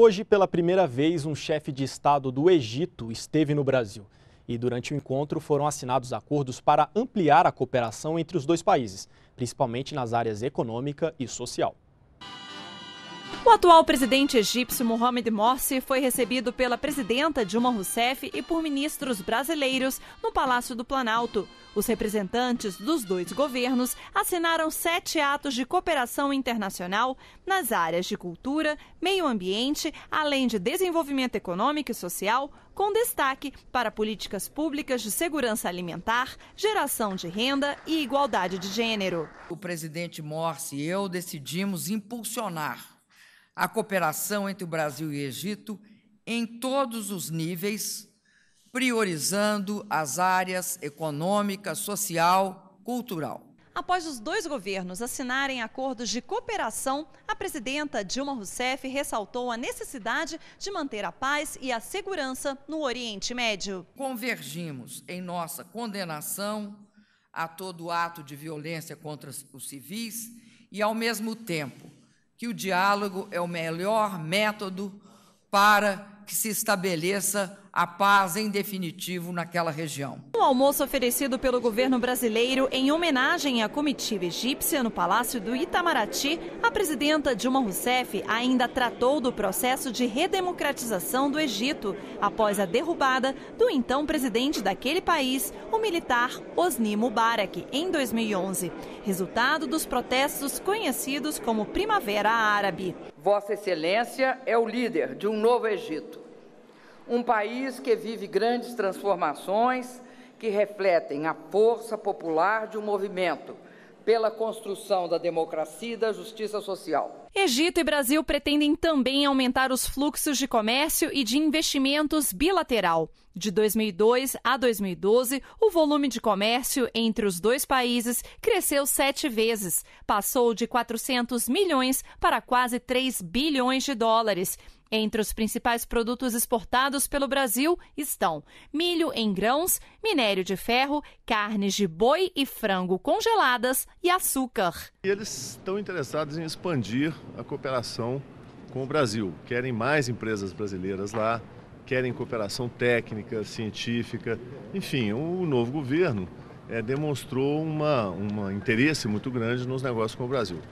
Hoje, pela primeira vez, um chefe de Estado do Egito esteve no Brasil. E durante o encontro foram assinados acordos para ampliar a cooperação entre os dois países, principalmente nas áreas econômica e social. O atual presidente egípcio Mohamed Morsi foi recebido pela presidenta Dilma Rousseff e por ministros brasileiros no Palácio do Planalto. Os representantes dos dois governos assinaram sete atos de cooperação internacional nas áreas de cultura, meio ambiente, além de desenvolvimento econômico e social, com destaque para políticas públicas de segurança alimentar, geração de renda e igualdade de gênero. O presidente Morsi e eu decidimos impulsionar a cooperação entre o Brasil e o Egito em todos os níveis, priorizando as áreas econômica, social, cultural. Após os dois governos assinarem acordos de cooperação, a presidenta Dilma Rousseff ressaltou a necessidade de manter a paz e a segurança no Oriente Médio. Convergimos em nossa condenação a todo ato de violência contra os civis e, ao mesmo tempo, que o diálogo é o melhor método para que se estabeleça a paz em definitivo naquela região. O almoço oferecido pelo governo brasileiro em homenagem à comitiva egípcia no Palácio do Itamaraty, a presidenta Dilma Rousseff ainda tratou do processo de redemocratização do Egito após a derrubada do então presidente daquele país, o militar Osni Mubarak, em 2011, resultado dos protestos conhecidos como Primavera Árabe. Vossa Excelência é o líder de um novo Egito um país que vive grandes transformações que refletem a força popular de um movimento pela construção da democracia e da justiça social. Egito e Brasil pretendem também aumentar os fluxos de comércio e de investimentos bilateral. De 2002 a 2012, o volume de comércio entre os dois países cresceu sete vezes, passou de 400 milhões para quase 3 bilhões de dólares entre os principais produtos exportados pelo Brasil estão milho em grãos, minério de ferro, carnes de boi e frango congeladas e açúcar. Eles estão interessados em expandir a cooperação com o Brasil. Querem mais empresas brasileiras lá, querem cooperação técnica, científica. Enfim, o novo governo é, demonstrou um interesse muito grande nos negócios com o Brasil.